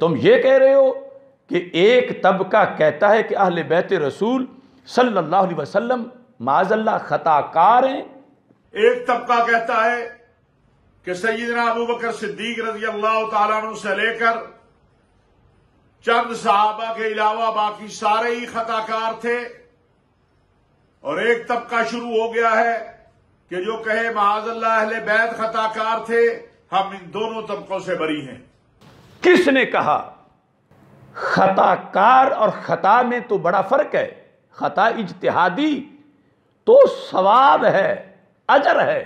तुम ये कह रहे हो कि एक तबका कहता है कि अहल बैत रसूल सल्लल्लाहु अलैहि वसल्लम माजल्ला खताकार हैं एक तबका कहता है कि सैदना अबू बकर सिद्दीक रजी अल्लाह तु से लेकर चंद साहबा के अलावा बाकी सारे ही खताकार थे और एक तबका शुरू हो गया है कि जो कहे माजल्ला अहल बैत खताकार थे हम इन दोनों तबकों से बरी हैं किसने कहा खताकार और खता में तो बड़ा फर्क है खता इजतहादी तो सवाब है अजर है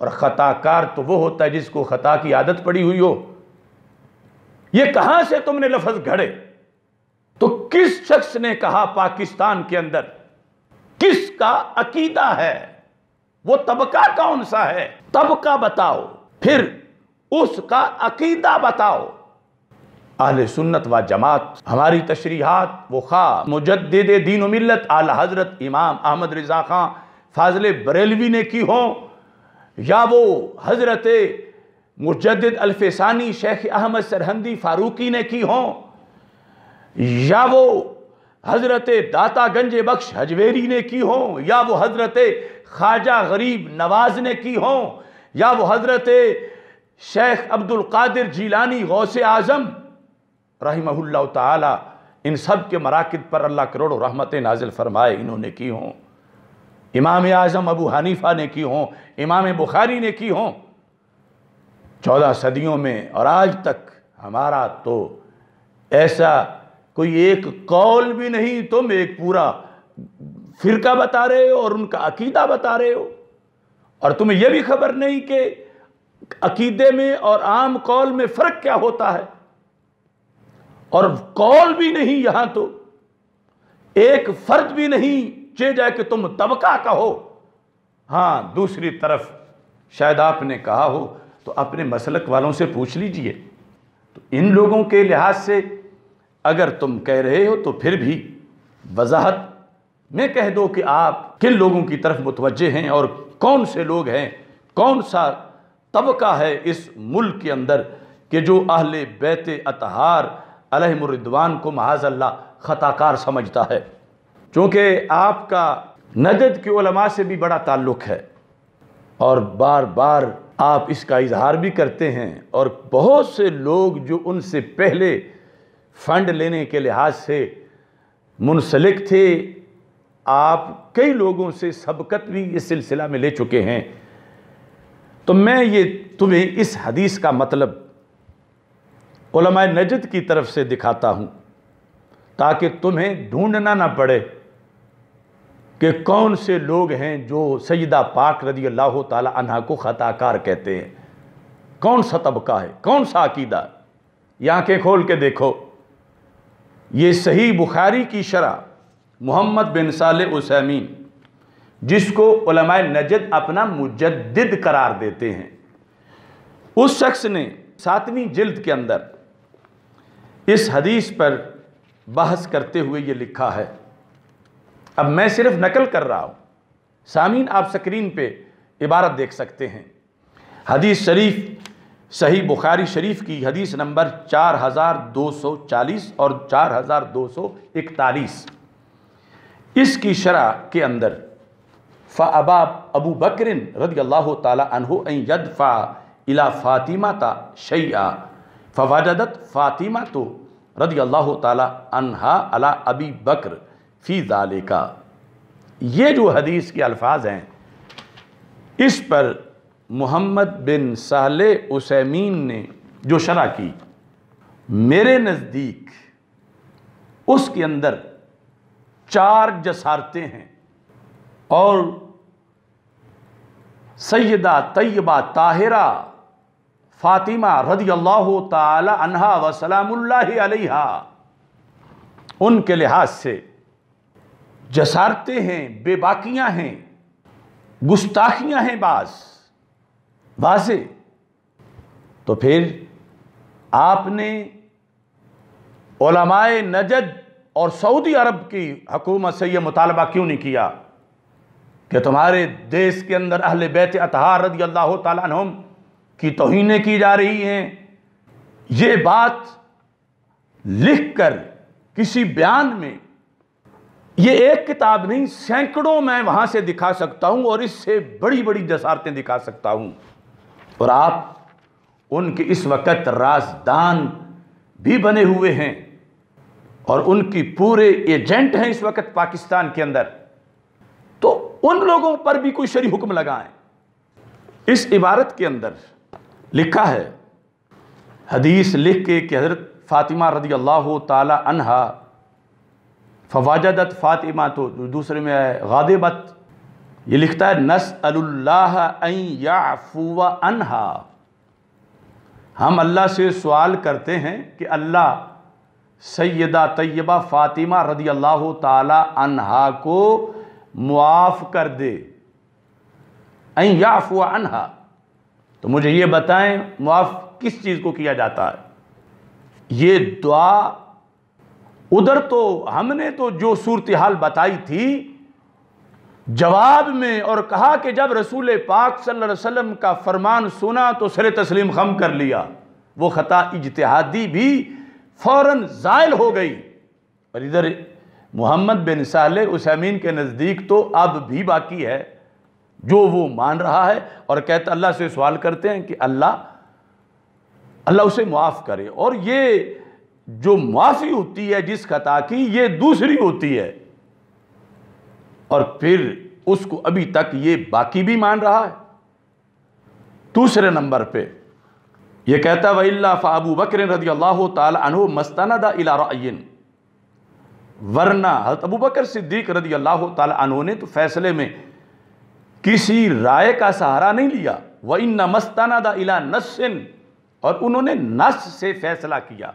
और खताकार तो वो होता है जिसको खता की आदत पड़ी हुई हो ये कहां से तुमने लफज घड़े तो किस शख्स ने कहा पाकिस्तान के अंदर किसका अकीदा है वो तबका कौन सा है तबका बताओ फिर उसका अकीदा बताओ अहल सुन्नत व जमात हमारी तशरीहत वो खा मुजद दीन मिलत आल हज़रत इमाम अहमद रज़ा खां फाजिल बरेलवी ने की हो या वो हज़रत मुजद अल्फसानी शेख अहमद सरहंदी फ़ारूकी ने की हो या वो हज़रत दाता गंज बख्श हजवेरी ने की हो या वो हज़रत ख्वाजा गरीब नवाज ने की हो या वो हज़रत शेख अब्दुल कादिर जीलानी गौसे आज़म रहीमल्ला ताली इन सब के मराकद पर अल्लाह करोड़ों रहमतें नाजिल फरमाए इन्होंने की हों इमाम आज़म अबू हनीफ़ा ने की हों इमाम बुखारी ने की हों चौदह सदियों में और आज तक हमारा तो ऐसा कोई एक कौल भी नहीं तुम एक पूरा फ़िरका बता रहे हो और उनका अकीदा बता रहे हो और तुम्हें यह भी खबर नहीं कि अकीदे में और आम कौल में फ़र्क क्या होता है और कौल भी नहीं यहां तो एक फर्द भी नहीं चे जाए कि तुम तबका कहो हाँ दूसरी तरफ शायद आपने कहा हो तो अपने मसलक वालों से पूछ लीजिए तो इन लोगों के लिहाज से अगर तुम कह रहे हो तो फिर भी वजाहत में कह दो कि आप किन लोगों की तरफ मुतवजे हैं और कौन से लोग हैं कौन सा तबका है इस मुल्क के अंदर कि जो अहले बैत अतहार अलहमरिद्वान को महाजल्ला ख़ताकार समझता है चूँकि आपका नजद के उलमा से भी बड़ा ताल्लुक़ है और बार बार आप इसका इजहार भी करते हैं और बहुत से लोग जो उनसे पहले फ़ंड लेने के लिहाज से मुनसलिक थे आप कई लोगों से सबकत भी इस सिलसिला में ले चुके हैं तो मैं ये तुम्हें इस हदीस का मतलब नजद की तरफ से दिखाता हूँ ताकि तुम्हें ढूंढना ना पड़े कि कौन से लोग हैं जो सईदा पाक रजी अल्लाह तह को ख़ताकार कहते हैं कौन सा तबका है कौन सा अकीदा यहां के खोल के देखो ये सही बुखारी की शरह मोहम्मद बिन साल उसमीन जिसको नजद अपना मुजद करार देते हैं उस शख्स ने सातवीं जिल्द के अंदर इस हदीस पर बहस करते हुए ये लिखा है अब मैं सिर्फ नकल कर रहा हूँ सामीन आप स्क्रीन पे इबारत देख सकते हैं हदीस शरीफ सही बुखारी शरीफ की हदीस नंबर 4240 और 4241 इसकी शरह के अंदर फ़ाबा अबू बकरिन रदी अल्लाह तला फ़ा इला फ़ातिमा ता शैया फवाजदत फ़ातिमा तो रदी अल्लाह तहा अला अबी बकर फ़ी का ये जो हदीस के अल्फाज हैं इस पर मोहम्मद बिन सहले उसमीन ने जो शरा की मेरे नज़दीक उसके अंदर चार जसारतें हैं और सैदा तयबा ताहरा फातिमा रदी अल्लाह तहा वसलाम्ला उनके लिहाज से जसारते हैं बेबाकियां हैं गुस्ताखियां हैं बास वाजे तो फिर आपने ओलमाए नजद और सऊदी अरब की हकूमत से यह मुतालबा क्यों नहीं किया कि तुम्हारे देश के अंदर अहल बैत अतहार रदी अल्लाह तुम की तोहिने की जा रही हैं ये बात लिखकर किसी बयान में ये एक किताब नहीं सैकड़ों मैं वहां से दिखा सकता हूं और इससे बड़ी बड़ी जसारतें दिखा सकता हूं और आप उनके इस वक्त राजदान भी बने हुए हैं और उनकी पूरे एजेंट हैं इस वक्त पाकिस्तान के अंदर तो उन लोगों पर भी कोई शरी हुक्म लगाएं इस इबारत के अंदर लिखा है हदीस लिख के कि हज़रत फ़ातिमा रदी अल्लाह तहा फवाजदत फ़ातिमा तो दूसरे में आए गादेबत ये लिखता है नस अल्लाफ़ुआ अनहा हम अल्लाह से सवाल करते हैं कि अल्लाह सैदा तय्यबा फ़ातिमा रदी अल्लाह तहा को मुआफ़ कर दे अन अनहा तो मुझे ये बताएं मुआफ़ किस चीज़ को किया जाता है ये दुआ उधर तो हमने तो जो सूरत हाल बताई थी जवाब में और कहा कि जब रसूल पाक सल्लल्लाहु अलैहि वसल्लम का फरमान सुना तो सर तस्लीम खम कर लिया वो ख़ता इजतहादी भी फौरन ज़ायल हो गई और इधर मोहम्मद बिन साले उसमीन के नज़दीक तो अब भी बाकी है जो वो मान रहा है और कहता अल्लाह से सवाल करते हैं कि अल्लाह अल्लाह उसे माफ़ करे और ये जो माफ़ी होती है जिस खता की ये दूसरी होती है और फिर उसको अभी तक ये बाकी भी मान रहा है दूसरे नंबर पे ये कहता वही फ़ाबू बकर रदी अल्लाह तु मस्ताना इलाइन वरना हजरत अबू बकर सिद्दीक रदी अल्लाह तु ने तो फैसले में किसी राय का सहारा नहीं लिया वह इन नमस्ताना दिला इला और उन्होंने नस से फैसला किया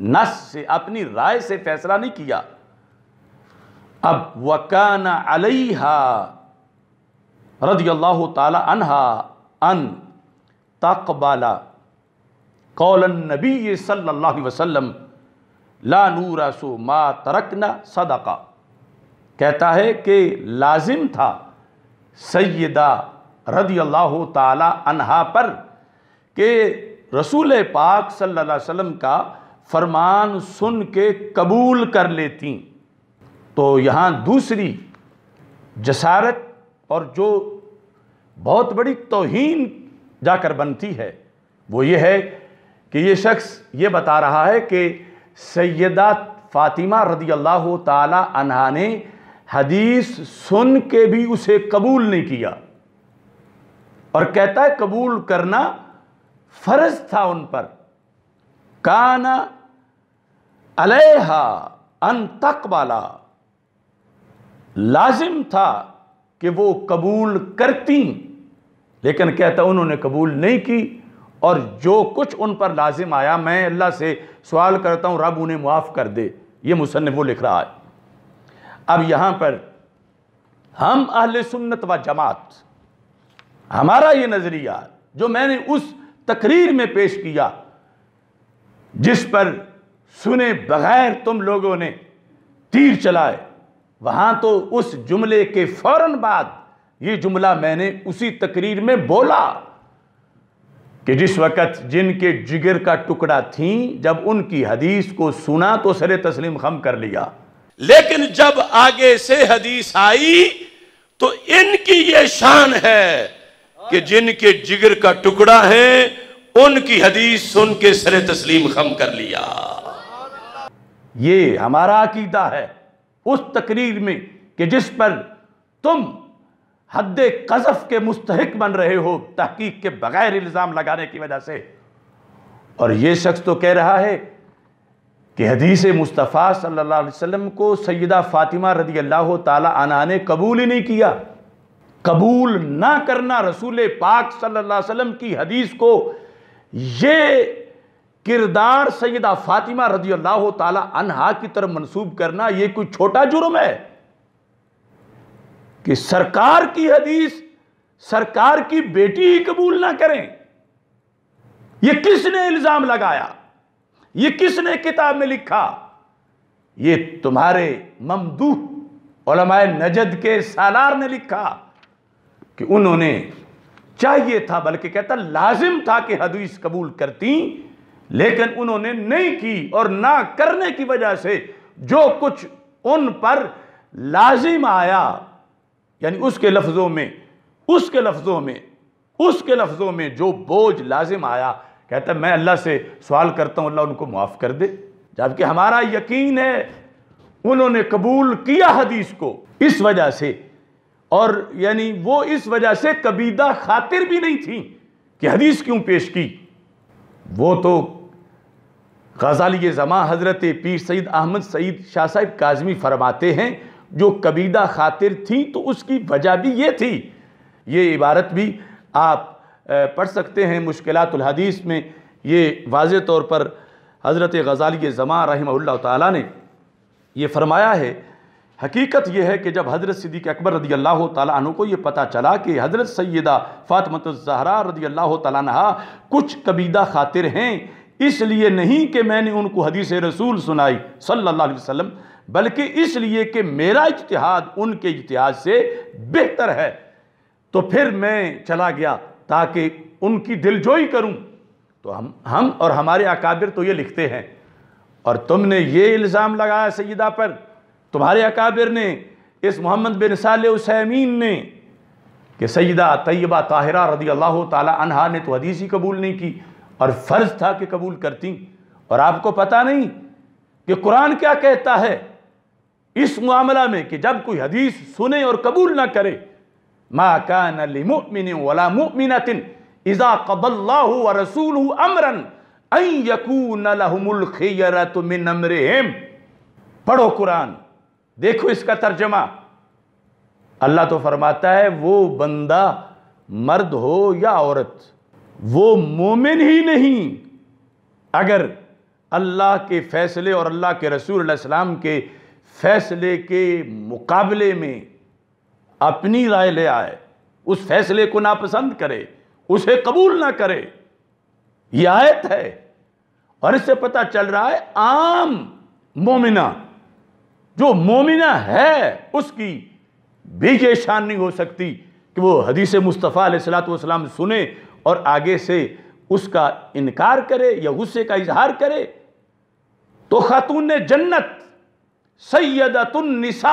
नस से अपनी राय से फैसला नहीं किया अब वकान अलहा रदी अल्लाह तहा अन तकबाला कौलन नबी सल्लल्लाहु अलैहि वसल्लम ला नूरा सो मा तरकना सदका कहता है कि लाजिम था सैदा रदी अल्लाह तहा पर के रसूल पाक सल्ला अलैहि का फरमान सुन के कबूल कर लेती तो यहाँ दूसरी जसारत और जो बहुत बड़ी तोहन जाकर बनती है वो ये है कि ये शख्स ये बता रहा है कि सैदा फ़ातिमा रदी अल्लाह तहा ने हदीस सुन के भी उसे कबूल नहीं किया और कहता है कबूल करना फर्ज था उन पर काना अलहा अन वाला लाजिम था कि वो कबूल करती लेकिन कहता उन्होंने कबूल नहीं की और जो कुछ उन पर लाजिम आया मैं अल्लाह से सवाल करता हूँ रब उन्हें मुआफ़ कर दे ये मुसनफ़ वो लिख रहा है अब यहाँ पर हम अहल सुन्नत व जमात हमारा ये नज़रिया जो मैंने उस तकरीर में पेश किया जिस पर सुने बगैर तुम लोगों ने तीर चलाए वहाँ तो उस जुमले के फ़ौर बाद ये जुमला मैंने उसी तकरीर में बोला कि जिस वक़्त जिनके जिगर का टुकड़ा थी जब उनकी हदीस को सुना तो सरे तस्लीम खम कर लिया लेकिन जब आगे से हदीस आई तो इनकी ये शान है कि जिनके जिगर का टुकड़ा है उनकी हदीस सुन के सरे तस्लीम खम कर लिया ये हमारा अकीदा है उस तकरीर में कि जिस पर तुम हद कजफ के मुस्तक बन रहे हो तहकीक के बगैर इल्ज़ाम लगाने की वजह से और ये शख्स तो कह रहा है कि हदीस मुस्तफ़ा सल्लल्लाहु अलैहि वसल्लम को सैदा फ़ातिमा रदी अल्लाह तला ने कबूल ही नहीं किया कबूल ना करना रसूल पाक सल्लल्लाहु अलैहि वसल्लम की हदीस को ये किरदार सैदा फ़ातिमा रदी अल्लाह तला की तरफ मनसूब करना ये कोई छोटा जुर्म है कि सरकार की हदीस सरकार की बेटी ही कबूल ना करें यह किसने इल्ज़ाम लगाया ये किसने किताब में लिखा ये तुम्हारे ममदू ओलमाए नजद के सालार ने लिखा कि उन्होंने चाहिए था बल्कि कहता लाजिम था कि हदीस कबूल करती लेकिन उन्होंने नहीं की और ना करने की वजह से जो कुछ उन पर लाजिम आया यानी उसके लफ्ज़ों में उसके लफ्ज़ों में उसके लफ्ज़ों में जो बोझ लाजिम आया कहता मैं अल्लाह से सवाल करता हूँ अल्लाह उनको माफ़ कर दे जबकि हमारा यकीन है उन्होंने कबूल किया हदीस को इस वजह से और यानी वो इस वजह से कबीदा खातिर भी नहीं थी कि हदीस क्यों पेश की वो तो गजाली जमा हज़रत पीर सईद अहमद सईद शाह साहिब काजमी फरमाते हैं जो कबीदा खातिर थी तो उसकी वजह भी ये थी ये इबारत भी आप पढ़ सकते हैं मुश्किलहदीस में ये वाज तौर पर हज़रत गज़ाली ज़मा रही ताली ने यह फरमाया है हकीकत यह है कि जब हज़रत सिद्दीक अकबर रदी अल्लाह तु को ये पता चला कि हज़रत सैदा फ़ातमत जहरा रदी अल्लाह तहा कुछ कबीदा खातिर हैं इसलिए नहीं कि मैंने उनको हदीस रसूल सुनाई सल्ला वसम बल्कि इसलिए कि मेरा इतिहाद उनके इतिहाद से बेहतर है तो फिर मैं चला गया ताकि उनकी दिलजोई करूं तो हम हम और हमारे अकाबिर तो ये लिखते हैं और तुमने ये इल्ज़ाम लगाया सयदा पर तुम्हारे अकाबिर ने इस मोहम्मद बिन साल उसैमीन ने कि सईदा तय्यबा ताहिरा रदी अल्लाह तहा ने तो हदीस ही कबूल नहीं की और फ़र्ज़ था कि कबूल करती और आपको पता नहीं कि कुरान क्या कहता है इस मामला में कि जब कोई हदीस सुने और कबूल ना करे पढ़ो कुरान देखो इसका तर्जमा अल्लाह तो फरमाता है वो बंदा मर्द हो या औरत वो मोमिन ही नहीं अगर अल्लाह के फ़ैसले और अल्लाह के रसूल सलाम के फ़ैसले के मुकाबले में अपनी राय ले आए उस फैसले को नापसंद करे उसे कबूल ना करे यह आयत है और इससे पता चल रहा है आम मोमिना जो मोमिना है उसकी भी ये शान नहीं हो सकती कि वो हदीस मुस्तफ़ा सलाम सुने और आगे से उसका इनकार करे या गुस्से का इजहार करे तो खातून जन्नत सैदतुलनिसा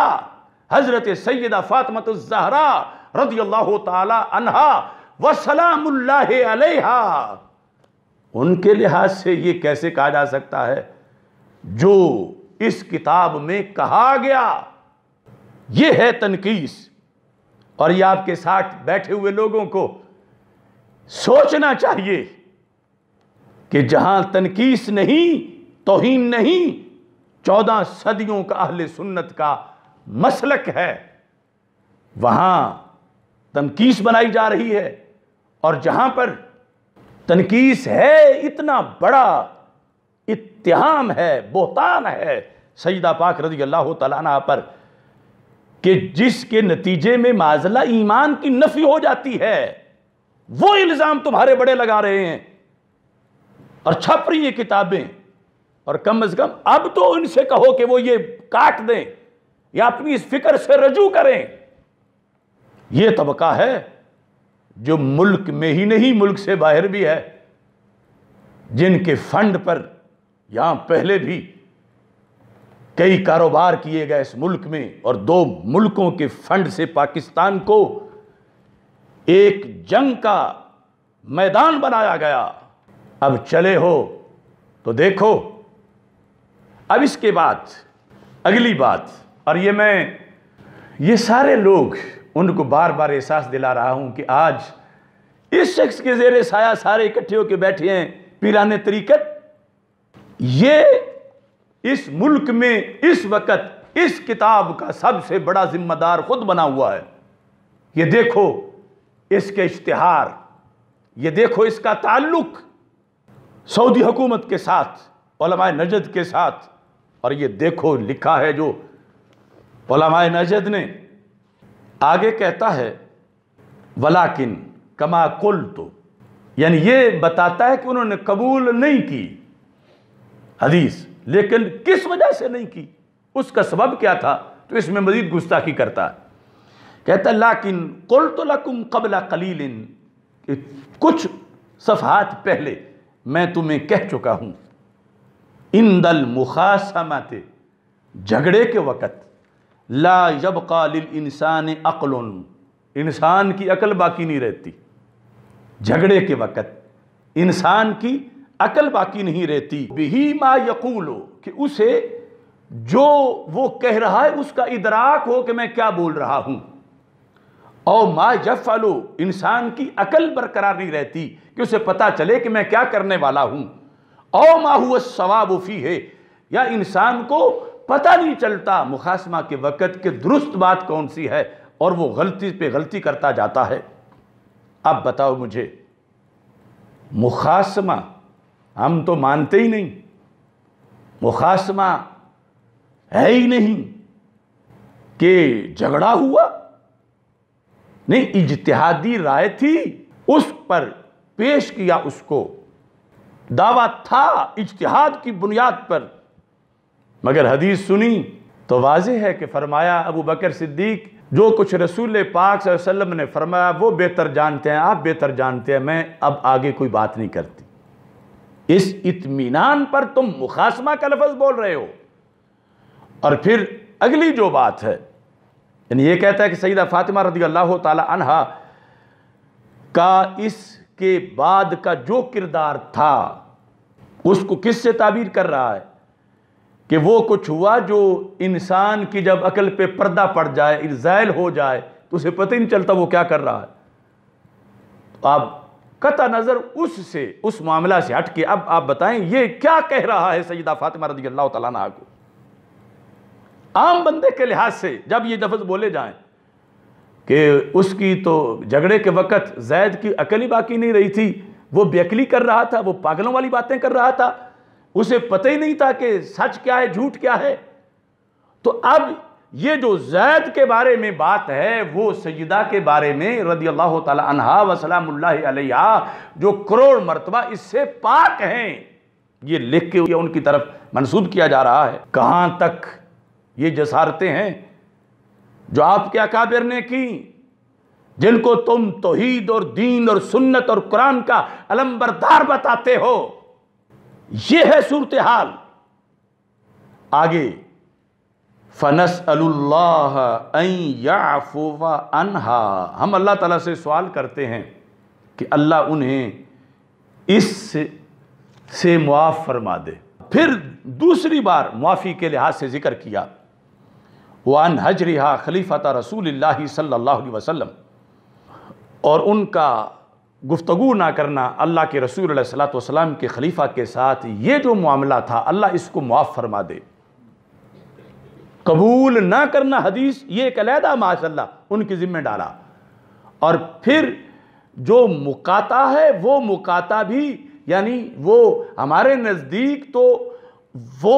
हज़रत सैद फ़ातमत ज़हरा रदी अल्लाह तहा वसलाम्ला उनके लिहाज से ये कैसे कहा जा सकता है जो इस किताब में कहा गया ये है तनकीस और ये आपके साथ बैठे हुए लोगों को सोचना चाहिए कि जहां तनकीस नहीं तोहीन नहीं चौदह सदियों का अहल सुन्नत का मसलक है वहां तनकीस बनाई जा रही है और जहां पर तनकीस है इतना बड़ा इत्याम है बोहतान है सईदा पाक रजी अल्लाह तला पर कि जिसके नतीजे में माजला ईमान की नफी हो जाती है वो इल्ज़ाम तुम्हारे बड़े लगा रहे हैं और छप रही है किताबें और कम अज़ कम अब तो इनसे कहो कि वो ये काट दें या अपनी इस फिक्र से रजू करें यह तबका है जो मुल्क में ही नहीं मुल्क से बाहर भी है जिनके फंड पर यहां पहले भी कई कारोबार किए गए इस मुल्क में और दो मुल्कों के फंड से पाकिस्तान को एक जंग का मैदान बनाया गया अब चले हो तो देखो अब इसके बाद अगली बात और ये मैं ये सारे लोग उनको बार बार एहसास दिला रहा हूँ कि आज इस शख्स के जेर साया सारे इकट्ठे होकर बैठे हैं पीराने तरीकत ये इस मुल्क में इस वक्त इस किताब का सबसे बड़ा जिम्मेदार खुद बना हुआ है ये देखो इसके इश्तहार ये देखो इसका ताल्लुक सऊदी हुकूमत के साथ नजद के साथ और ये देखो लिखा है जो नजद ने आगे कहता है वलाकिन कमा कुल तो यानी ये बताता है कि उन्होंने कबूल नहीं की हदीस लेकिन किस वजह से नहीं की उसका सबब क्या था तो इसमें मजीद गुस्ताखी करता है कहता लाकिन कुल तो लकुम कबला कलीलिन कुछ सफ़ात पहले मैं तुम्हें कह चुका हूं इन दल मुखासमाते झगड़े के वक़्त ला जब कालिल इंसान अकल इंसान की अकल बाकी नहीं रहती झगड़े के वक़्त इंसान की अकल बाकी नहीं रहती बिही मा यकूलो कि उसे जो वो कह रहा है उसका इदराक हो कि मैं क्या बोल रहा हूँ और मा जफालो इंसान की अकल बरकरार नहीं रहती कि उसे पता चले कि मैं क्या करने वाला हूँ और माह हुआ सवाब उफ़ी है या इंसान को पता नहीं चलता मुखासमा के वक़्त के दुरुस्त बात कौन सी है और वो गलती पे गलती करता जाता है आप बताओ मुझे मुखासमा हम तो मानते ही नहीं मुखासमा है ही नहीं कि झगड़ा हुआ नहीं इजतहादी राय थी उस पर पेश किया उसको दावा था इजतहाद की बुनियाद पर मगर हदीस सुनी तो वाज है कि फरमाया अबू बकर सिद्दीक जो कुछ रसूल पाक वसल्लम ने फरमाया वो बेहतर जानते हैं आप बेहतर जानते हैं मैं अब आगे कोई बात नहीं करती इस इतमान पर तुम मुखासमा का लफज बोल रहे हो और फिर अगली जो बात है यानी ये कहता है कि सईदा फातिमा रदी अल्लाह तहा का इसके बाद का जो किरदार था उसको किस से ताबीर कर रहा है कि वो कुछ हुआ जो इंसान की जब अकल पे पर्दा पड़ जाए इज़ैल हो जाए तो उसे पता ही नहीं चलता वो क्या कर रहा है तो आप कत नज़र उससे उस मामला से हट के अब आप बताएं ये क्या कह रहा है सईदा फातिमा रजी अल्लाह तला को आम बंदे के लिहाज से जब ये लफज बोले जाएं कि उसकी तो झगड़े के वक़्त जैद की अकली बाकी नहीं रही थी वो बेअकली कर रहा था वो पागलों वाली बातें कर रहा था उसे पता ही नहीं था कि सच क्या है झूठ क्या है तो अब ये जो जैद के बारे में बात है वो सजदा के बारे में रदी अल्लाह तहा वसलाम्ला जो करोड़ मरतबा इससे पाक हैं ये लिख के उनकी तरफ मनसूब किया जा रहा है कहाँ तक ये जसारतें हैं जो आपके अकाबिर ने की जिनको तुम तोहीद और दीन और सुन्नत और कुरान का अलम्बरदार बताते हो यह है सूरत हाल आगे फनस अल्लाफ़ुवा अनहा हम अल्लाह तला से सवाल करते हैं कि अल्लाह उन्हें इस से, से मुआफ़ फरमा दे फिर दूसरी बार मुआफ़ी के लिहाज से ज़िक्र किया वन हजरिहा खलीफ़ा रसूल सल्ला वसम और उनका गुफ्तु ना करना अल्लाह के रसूल सलातम के खलीफा के साथ ये जो मामला था अल्लाह इसको मुआफ़ फरमा दे कबूल ना करना हदीस ये एक अलहदा माशा उनके ज़िम्मे डाला और फिर जो मुकाता है वो मुकाता भी यानी वो हमारे नज़दीक तो वो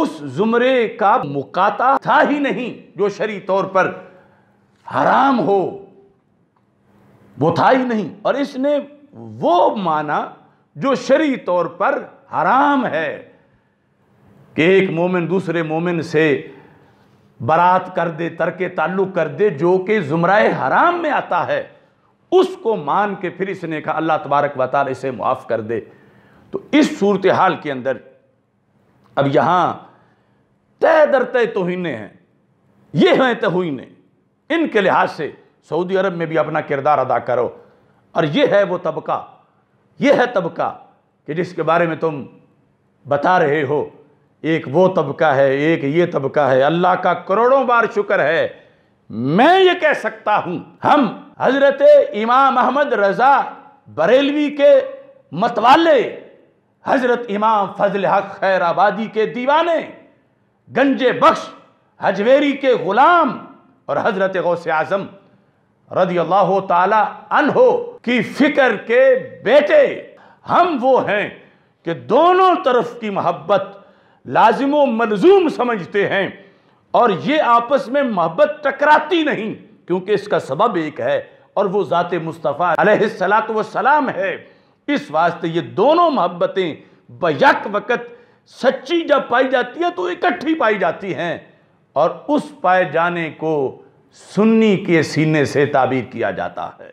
उस ज़ुमरे का मुकाता था ही नहीं जो शरी तौर पर हराम हो वो था ही नहीं और इसने वो माना जो शरी तौर पर हराम है कि एक मोमिन दूसरे मोमिन से बारात कर दे तर्क ताल्लुक कर दे जो कि ज़ुमराए हराम में आता है उसको मान के फिर इसने कहा अल्लाह तबारक वाल इसे माफ़ कर दे तो इस सूरत हाल के अंदर अब यहाँ तय दर तय तोहिने हैं ये हैं तोहिने इनके लिहाज से सऊदी अरब में भी अपना किरदार अदा करो और ये है वो तबका ये है तबका कि जिसके बारे में तुम बता रहे हो एक वो तबका है एक ये तबका है अल्लाह का करोड़ों बार शुक्र है मैं ये कह सकता हूँ हम हजरत इमाम अहमद रज़ा बरेलवी के मतवाले हजरत इमाम फजल हक खैर आबादी के दीवाने गंजे बख्श हजवेरी के ग़ुलाम और हजरत गौसे आज़म रजी अल्लाह तहो की फिक्र के बेटे हम वो हैं कि दोनों तरफ की मोहब्बत लाजिम मलजूम समझते हैं और ये आपस में मोहब्बत टकराती नहीं क्योंकि इसका सबब एक है और वो ज़ात मुस्तफ़ा सलाम है इस वास्ते ये दोनों मोहब्बतें बक वक़्त सच्ची जब पाई जाती है तो इकट्ठी पाई जाती हैं और उस पाए जाने को सुन्नी के सीने से ताबीर किया जाता है